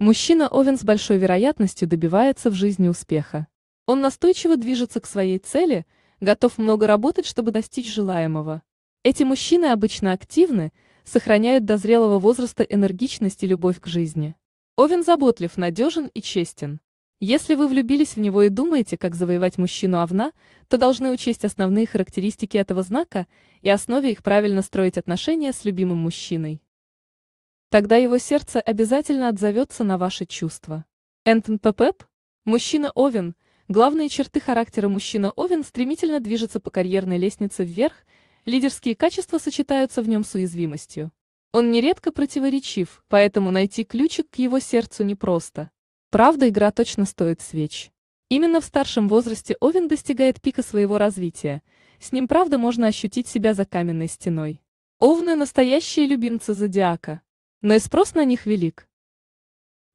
Мужчина Овен с большой вероятностью добивается в жизни успеха. Он настойчиво движется к своей цели, готов много работать, чтобы достичь желаемого. Эти мужчины обычно активны, сохраняют до зрелого возраста энергичность и любовь к жизни. Овен заботлив, надежен и честен. Если вы влюбились в него и думаете, как завоевать мужчину Овна, то должны учесть основные характеристики этого знака и основе их правильно строить отношения с любимым мужчиной. Тогда его сердце обязательно отзовется на ваши чувства. Энтон Пепеп? Мужчина Овен. Главные черты характера мужчина Овен стремительно движется по карьерной лестнице вверх, лидерские качества сочетаются в нем с уязвимостью. Он нередко противоречив, поэтому найти ключик к его сердцу непросто. Правда, игра точно стоит свеч. Именно в старшем возрасте Овен достигает пика своего развития. С ним, правда, можно ощутить себя за каменной стеной. Овны – настоящие любимцы зодиака но и спрос на них велик.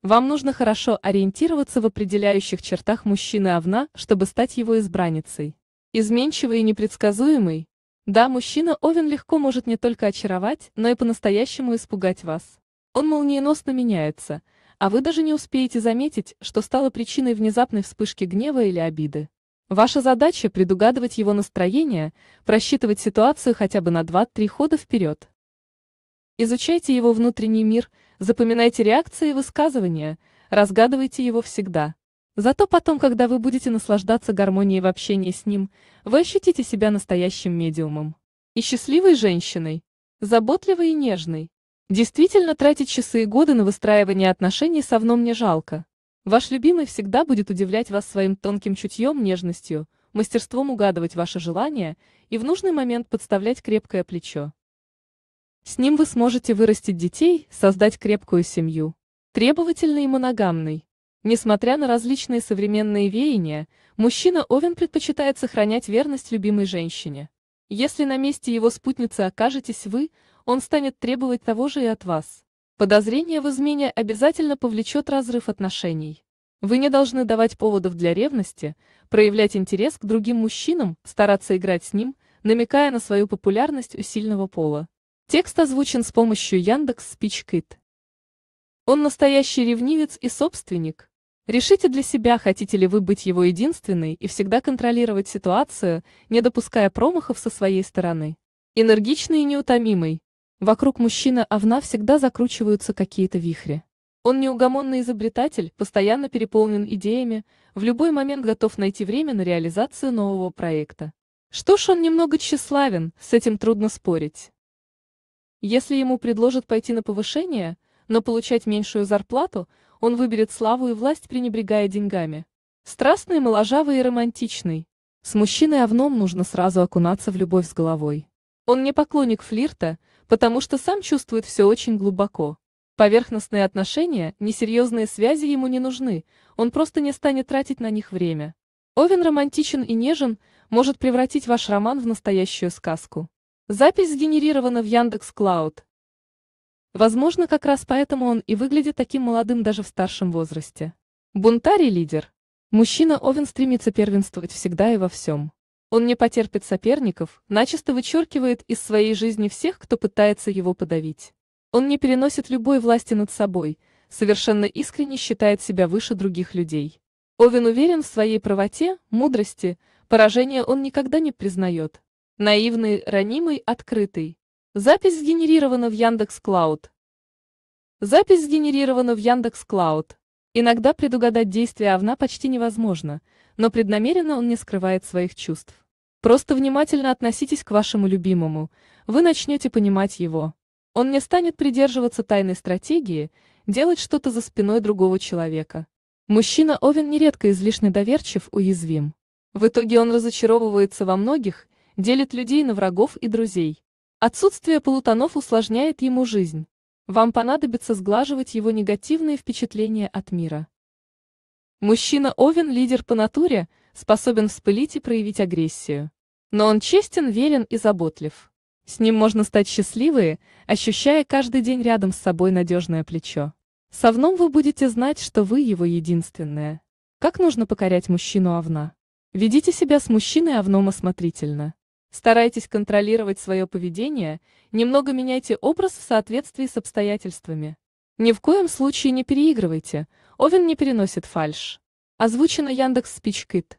Вам нужно хорошо ориентироваться в определяющих чертах мужчины-овна, чтобы стать его избранницей. Изменчивый и непредсказуемый. Да, мужчина-овен легко может не только очаровать, но и по-настоящему испугать вас. Он молниеносно меняется, а вы даже не успеете заметить, что стало причиной внезапной вспышки гнева или обиды. Ваша задача – предугадывать его настроение, просчитывать ситуацию хотя бы на 2-3 хода вперед. Изучайте его внутренний мир, запоминайте реакции и высказывания, разгадывайте его всегда. Зато потом, когда вы будете наслаждаться гармонией в общении с ним, вы ощутите себя настоящим медиумом. И счастливой женщиной, заботливой и нежной. Действительно тратить часы и годы на выстраивание отношений со вном не жалко. Ваш любимый всегда будет удивлять вас своим тонким чутьем, нежностью, мастерством угадывать ваши желания и в нужный момент подставлять крепкое плечо. С ним вы сможете вырастить детей, создать крепкую семью. Требовательный и моногамный. Несмотря на различные современные веяния, мужчина Овен предпочитает сохранять верность любимой женщине. Если на месте его спутницы окажетесь вы, он станет требовать того же и от вас. Подозрение в измене обязательно повлечет разрыв отношений. Вы не должны давать поводов для ревности, проявлять интерес к другим мужчинам, стараться играть с ним, намекая на свою популярность у сильного пола. Текст озвучен с помощью Яндекс Спичкит. Он настоящий ревнивец и собственник. Решите для себя, хотите ли вы быть его единственной и всегда контролировать ситуацию, не допуская промахов со своей стороны. Энергичный и неутомимый. Вокруг мужчины Овна а всегда закручиваются какие-то вихри. Он неугомонный изобретатель, постоянно переполнен идеями, в любой момент готов найти время на реализацию нового проекта. Что ж, он немного тщеславен, с этим трудно спорить. Если ему предложат пойти на повышение, но получать меньшую зарплату, он выберет славу и власть, пренебрегая деньгами. Страстный, моложавый и романтичный. С мужчиной Овном нужно сразу окунаться в любовь с головой. Он не поклонник флирта, потому что сам чувствует все очень глубоко. Поверхностные отношения, несерьезные связи ему не нужны, он просто не станет тратить на них время. Овен романтичен и нежен, может превратить ваш роман в настоящую сказку. Запись сгенерирована в Яндекс Клауд. Возможно, как раз поэтому он и выглядит таким молодым даже в старшем возрасте. Бунтарь лидер. Мужчина Овен стремится первенствовать всегда и во всем. Он не потерпит соперников, начисто вычеркивает из своей жизни всех, кто пытается его подавить. Он не переносит любой власти над собой, совершенно искренне считает себя выше других людей. Овен уверен в своей правоте, мудрости, поражения он никогда не признает, Наивный, ранимый, открытый. Запись сгенерирована в Яндекс Клауд. Запись сгенерирована в Яндекс Клауд. Иногда предугадать действия овна почти невозможно, но преднамеренно он не скрывает своих чувств. Просто внимательно относитесь к вашему любимому, вы начнете понимать его. Он не станет придерживаться тайной стратегии, делать что-то за спиной другого человека. Мужчина Овен нередко излишне доверчив, уязвим. В итоге он разочаровывается во многих – делит людей на врагов и друзей. Отсутствие полутонов усложняет ему жизнь. Вам понадобится сглаживать его негативные впечатления от мира. Мужчина Овен – лидер по натуре, способен вспылить и проявить агрессию. Но он честен, верен и заботлив. С ним можно стать счастливые, ощущая каждый день рядом с собой надежное плечо. Со вном вы будете знать, что вы его единственное. Как нужно покорять мужчину Овна? Ведите себя с мужчиной Овном осмотрительно. Старайтесь контролировать свое поведение, немного меняйте образ в соответствии с обстоятельствами. Ни в коем случае не переигрывайте, Овен не переносит фальш. Озвучено Яндекс Спичкит.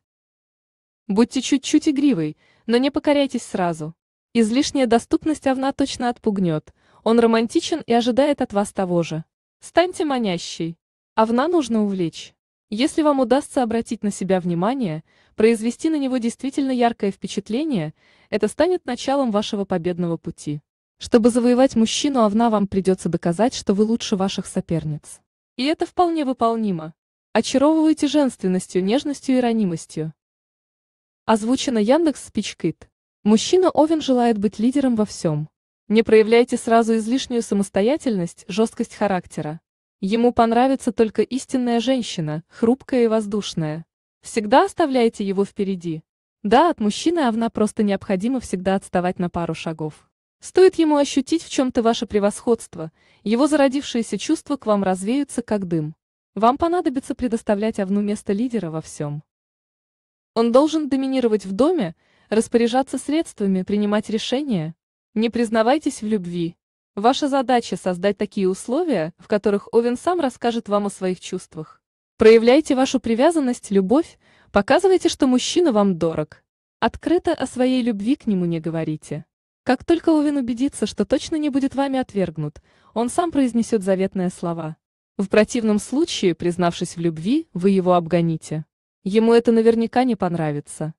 Будьте чуть-чуть игривой, но не покоряйтесь сразу. Излишняя доступность овна точно отпугнет, он романтичен и ожидает от вас того же. Станьте манящей. Овна нужно увлечь. Если вам удастся обратить на себя внимание, произвести на него действительно яркое впечатление, это станет началом вашего победного пути. Чтобы завоевать мужчину овна, а вам придется доказать, что вы лучше ваших соперниц. И это вполне выполнимо. Очаровывайте женственностью, нежностью и ранимостью. Озвучено Яндекс Спичкит. Мужчина Овен желает быть лидером во всем. Не проявляйте сразу излишнюю самостоятельность, жесткость характера. Ему понравится только истинная женщина, хрупкая и воздушная. Всегда оставляйте его впереди. Да, от мужчины Авна просто необходимо всегда отставать на пару шагов. Стоит ему ощутить в чем-то ваше превосходство, его зародившиеся чувства к вам развеются как дым. Вам понадобится предоставлять Авну место лидера во всем. Он должен доминировать в доме, распоряжаться средствами, принимать решения. Не признавайтесь в любви. Ваша задача – создать такие условия, в которых Овен сам расскажет вам о своих чувствах. Проявляйте вашу привязанность, любовь, показывайте, что мужчина вам дорог. Открыто о своей любви к нему не говорите. Как только Овен убедится, что точно не будет вами отвергнут, он сам произнесет заветные слова. В противном случае, признавшись в любви, вы его обгоните. Ему это наверняка не понравится.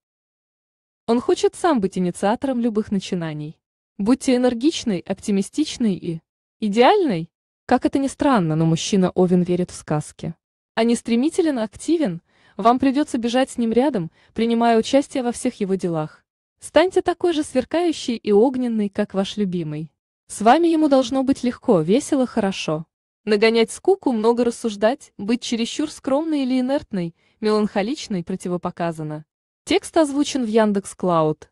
Он хочет сам быть инициатором любых начинаний. Будьте энергичной, оптимистичной и... идеальной. Как это ни странно, но мужчина Овен верит в сказки. А не стремителен, активен, вам придется бежать с ним рядом, принимая участие во всех его делах. Станьте такой же сверкающий и огненный, как ваш любимый. С вами ему должно быть легко, весело, хорошо. Нагонять скуку, много рассуждать, быть чересчур скромной или инертной, меланхоличной противопоказано. Текст озвучен в Яндекс.Клауд.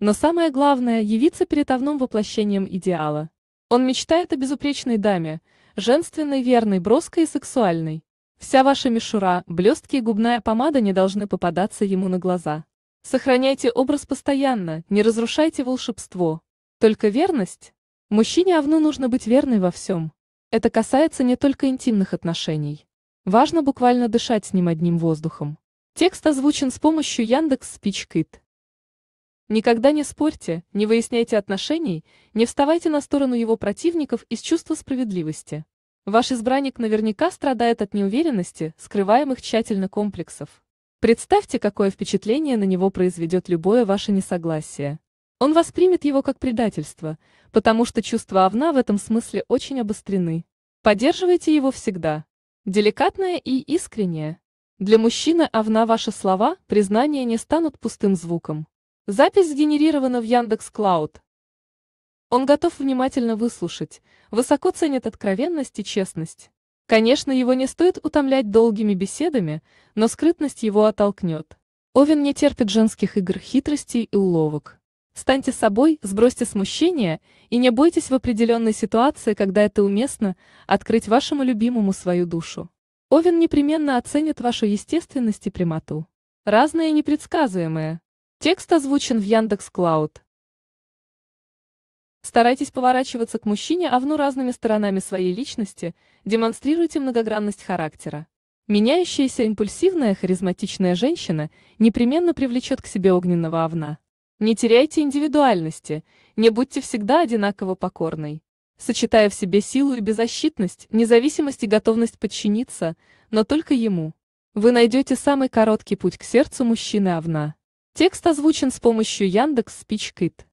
Но самое главное – явиться перед овном воплощением идеала. Он мечтает о безупречной даме, женственной, верной, броской и сексуальной. Вся ваша мишура, блестки и губная помада не должны попадаться ему на глаза. Сохраняйте образ постоянно, не разрушайте волшебство. Только верность? Мужчине авну нужно быть верной во всем. Это касается не только интимных отношений. Важно буквально дышать с ним одним воздухом. Текст озвучен с помощью Яндекс Никогда не спорьте, не выясняйте отношений, не вставайте на сторону его противников из чувства справедливости. Ваш избранник наверняка страдает от неуверенности, скрываемых тщательно комплексов. Представьте, какое впечатление на него произведет любое ваше несогласие. Он воспримет его как предательство, потому что чувства овна в этом смысле очень обострены. Поддерживайте его всегда. Деликатное и искреннее. Для мужчины овна ваши слова, признания не станут пустым звуком. Запись сгенерирована в Яндекс Клауд. Он готов внимательно выслушать, высоко ценит откровенность и честность. Конечно, его не стоит утомлять долгими беседами, но скрытность его оттолкнет. Овен не терпит женских игр, хитростей и уловок. Станьте собой, сбросьте смущение и не бойтесь в определенной ситуации, когда это уместно, открыть вашему любимому свою душу. Овен непременно оценит вашу естественность и прямоту. Разное и непредсказуемое. Текст озвучен в Яндекс Клауд. Старайтесь поворачиваться к мужчине овну а разными сторонами своей личности, демонстрируйте многогранность характера. Меняющаяся импульсивная харизматичная женщина непременно привлечет к себе огненного овна. Не теряйте индивидуальности, не будьте всегда одинаково покорной. Сочетая в себе силу и беззащитность, независимость и готовность подчиниться, но только ему. Вы найдете самый короткий путь к сердцу мужчины овна. Текст озвучен с помощью Яндекс Спичкит.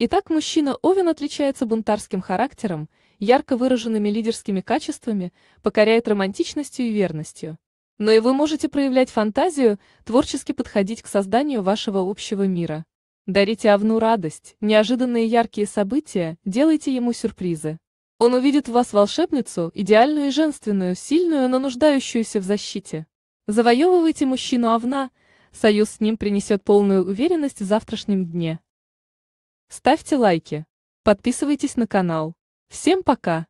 Итак, мужчина Овен отличается бунтарским характером, ярко выраженными лидерскими качествами, покоряет романтичностью и верностью. Но и вы можете проявлять фантазию, творчески подходить к созданию вашего общего мира. Дарите Овну радость, неожиданные яркие события, делайте ему сюрпризы. Он увидит в вас волшебницу, идеальную и женственную, сильную, но нуждающуюся в защите. Завоевывайте мужчину Овна – союз с ним принесет полную уверенность в завтрашнем дне. Ставьте лайки. Подписывайтесь на канал. Всем пока!